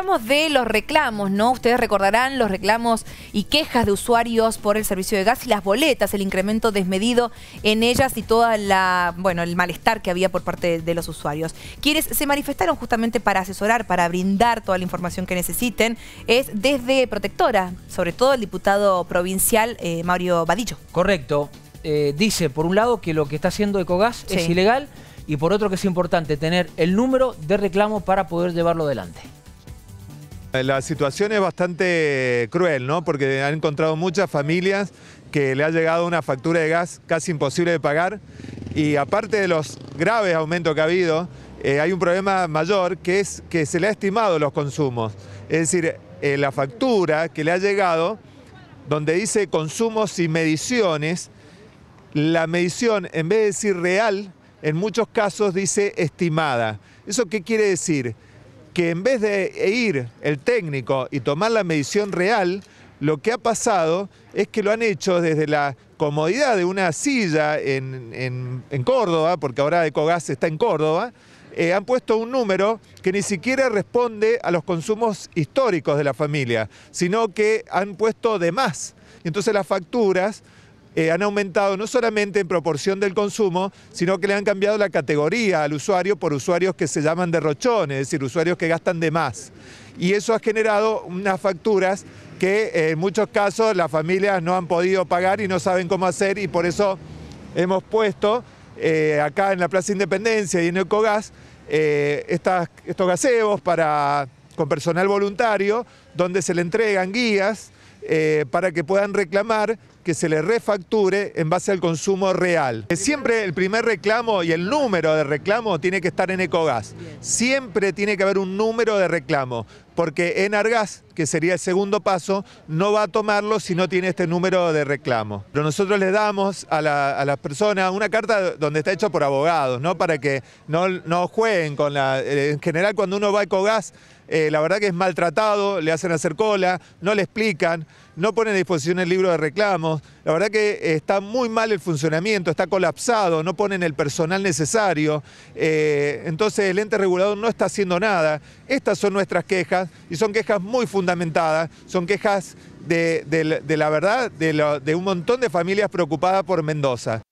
hablamos de los reclamos, ¿no? Ustedes recordarán los reclamos y quejas de usuarios por el servicio de gas y las boletas, el incremento desmedido en ellas y toda la, bueno, el malestar que había por parte de los usuarios. Quienes se manifestaron justamente para asesorar, para brindar toda la información que necesiten, es desde Protectora, sobre todo el diputado provincial eh, Mario Badillo. Correcto. Eh, dice, por un lado, que lo que está haciendo Ecogas es ilegal y por otro que es importante tener el número de reclamo para poder llevarlo adelante. La situación es bastante cruel, ¿no? Porque han encontrado muchas familias que le ha llegado una factura de gas casi imposible de pagar y aparte de los graves aumentos que ha habido, eh, hay un problema mayor que es que se le ha estimado los consumos. Es decir, eh, la factura que le ha llegado, donde dice consumos y mediciones, la medición, en vez de decir real, en muchos casos dice estimada. ¿Eso qué quiere decir? que en vez de ir el técnico y tomar la medición real, lo que ha pasado es que lo han hecho desde la comodidad de una silla en, Córdoba, porque ahora Ecogas está en Córdoba, eh, han puesto un número que ni siquiera responde a los consumos históricos de la familia, sino que han puesto de más. Entonces las facturas eh, han aumentado no solamente en proporción del consumo, sino que le han cambiado la categoría al usuario por usuarios que se llaman derrochones, es decir, usuarios que gastan de más. Y eso ha generado unas facturas que eh, en muchos casos las familias no han podido pagar y no saben cómo hacer y por eso hemos puesto eh, acá en la Plaza Independencia y en Ecogas estos gazebos para, con personal voluntario donde se le entregan guías para que puedan reclamar que se le refacture en base al consumo real. Siempre el primer reclamo y el número de reclamo tiene que estar en Ecogas. Siempre tiene que haber un número de reclamo, porque Enargas, que sería el segundo paso, no va a tomarlo si no tiene este número de reclamo. Pero nosotros le damos a, las personas una carta donde está hecho por abogados, ¿no? Para que no, jueguen con la... Eh, en general cuando uno va a Ecogas, eh, la verdad que es maltratado, le hacen hacer cola, no le explican no ponen a disposición el libro de reclamos. La verdad que está muy mal el funcionamiento, está colapsado, no ponen el personal necesario. Eh, entonces el ente regulador no está haciendo nada. Estas son nuestras quejas y son quejas muy fundamentadas, son quejas de, la verdad de un montón de familias preocupadas por Mendoza.